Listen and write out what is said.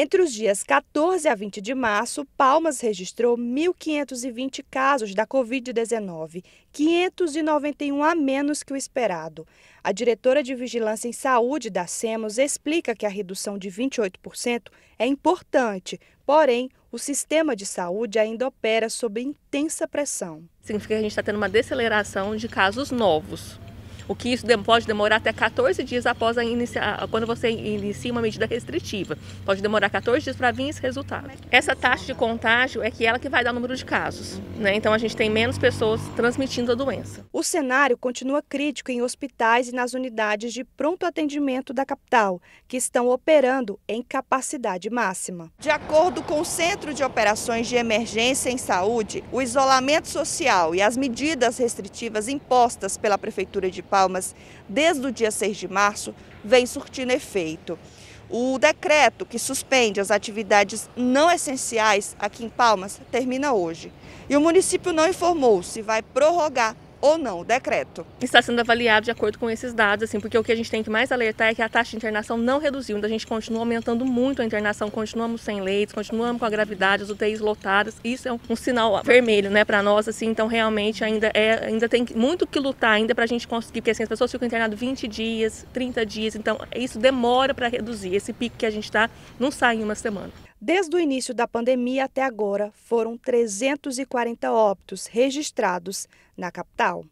Entre os dias 14 a 20 de março, Palmas registrou 1.520 casos da Covid-19, 591 a menos que o esperado. A diretora de Vigilância em Saúde da SEMOS explica que a redução de 28% é importante, porém, o sistema de saúde ainda opera sob intensa pressão. Significa que a gente está tendo uma deceleração de casos novos o que isso pode demorar até 14 dias após a inicia, quando você inicia uma medida restritiva. Pode demorar 14 dias para vir esse resultado. Essa taxa de contágio é que ela que vai dar o número de casos, né? Então a gente tem menos pessoas transmitindo a doença. O cenário continua crítico em hospitais e nas unidades de pronto atendimento da capital, que estão operando em capacidade máxima. De acordo com o Centro de Operações de Emergência em Saúde, o isolamento social e as medidas restritivas impostas pela prefeitura de Pá Palmas, desde o dia 6 de março, vem surtindo efeito. O decreto que suspende as atividades não essenciais aqui em Palmas termina hoje. E o município não informou se vai prorrogar ou não o decreto. Está sendo avaliado de acordo com esses dados, assim, porque o que a gente tem que mais alertar é que a taxa de internação não reduziu, ainda então a gente continua aumentando muito a internação, continuamos sem leitos, continuamos com a gravidade, as UTIs lotadas. Isso é um, sinal vermelho, né, para nós, assim, então realmente ainda é, ainda tem muito que lutar ainda para a gente conseguir, porque assim, as pessoas ficam internadas 20 dias, 30 dias, então isso demora para reduzir. Esse pico que a gente está não sai em uma semana. Desde o início da pandemia até agora, foram 340 óbitos registrados na capital.